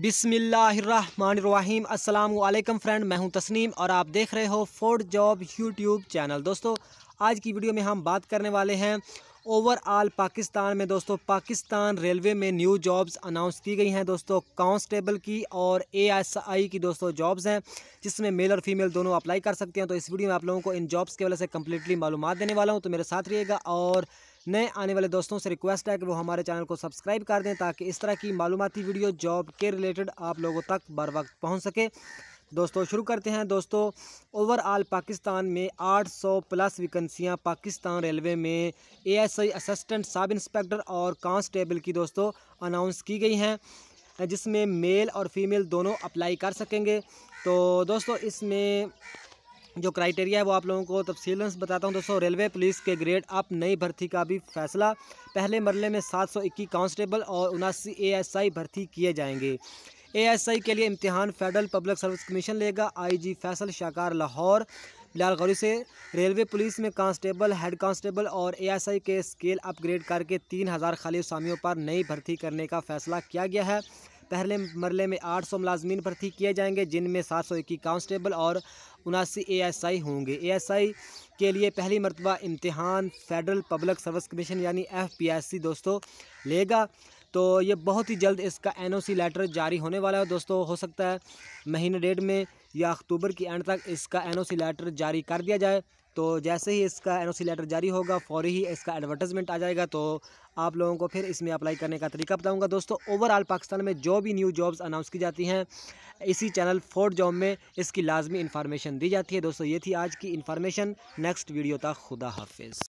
बिसमीम् अल्लाम फ्रेंड मैं हूं तस्नीम और आप देख रहे हो फोर्ड जॉब यूट्यूब चैनल दोस्तों आज की वीडियो में हम बात करने वाले हैं ओवरऑल पाकिस्तान में दोस्तों पाकिस्तान रेलवे में न्यू जॉब्स अनाउंस की गई हैं दोस्तों कांस्टेबल की और एएसआई की दोस्तों जॉब्स हैं जिसमें मेल और फीमेल दोनों अप्लाई कर सकते हैं तो इस वीडियो में आप लोगों को इन जॉब्स के वाले से कम्प्लीटली मालूम देने वाला हूँ तो मेरे साथ रहिएगा और नए आने वाले दोस्तों से रिक्वेस्ट है कि वो हमारे चैनल को सब्सक्राइब कर दें ताकि इस तरह की मालूमती वीडियो जॉब के रिलेटेड आप लोगों तक बर वक्त पहुँच सके दोस्तों शुरू करते हैं दोस्तों ओवरऑल पाकिस्तान में 800 प्लस वैकेंसियां पाकिस्तान रेलवे में एएसआई असिस्टेंट सब इंस्पेक्टर और कांस्टेबल की दोस्तों अनाउंस की गई हैं जिसमें मेल और फीमेल दोनों अप्लाई कर सकेंगे तो दोस्तों इसमें जो क्राइटेरिया है वो आप लोगों को तफसीलस बताता हूँ दोस्तों रेलवे पुलिस के ग्रेड अप नई भर्ती का भी फैसला पहले मरले में सात सौ इक्कीस कांस्टेबल और उनासी आई भर्ती किए जाएंगे आई के लिए इम्तिहान फेडरल पब्लिक सर्विस कमीशन लेगा जी फैसल शाकार लाहौर बिलाल गौरी से रेलवे पुलिस में कांस्टेबल हेड कांस्टेबल और एएसआई के स्केल अपग्रेड करके तीन हज़ार खाली स्वामियों पर नई भर्ती करने का फैसला किया गया है पहले मरले में 800 मुलाजमीन भर्ती किए जाएंगे जिनमें सात सौ इक्कीस कांस्टेबल और उनासी एएसआई होंगे एएसआई के लिए पहली मरतबा इम्तहान फेडरल पब्लिक सर्विस कमीशन यानी एफपीएससी दोस्तों लेगा तो ये बहुत ही जल्द इसका एनओसी लेटर जारी होने वाला है दोस्तों हो सकता है महीने डेढ़ में या अक्टूबर की एंड तक इसका सी लेटर जारी कर दिया जाए तो जैसे ही इसका एन लेटर जारी होगा फौरी ही इसका एडवर्टाइजमेंट आ जाएगा तो आप लोगों को फिर इसमें अप्लाई करने का तरीका बताऊंगा दोस्तों ओवरऑल पाकिस्तान में जो भी न्यू जॉब्स अनाउंस की जाती हैं इसी चैनल फोर्थ जॉब में इसकी लाजमी इन्फॉर्मेशन दी जाती है दोस्तों ये थी आज की इन्फॉर्मेशन नेक्स्ट वीडियो तक खुदा हाफिज़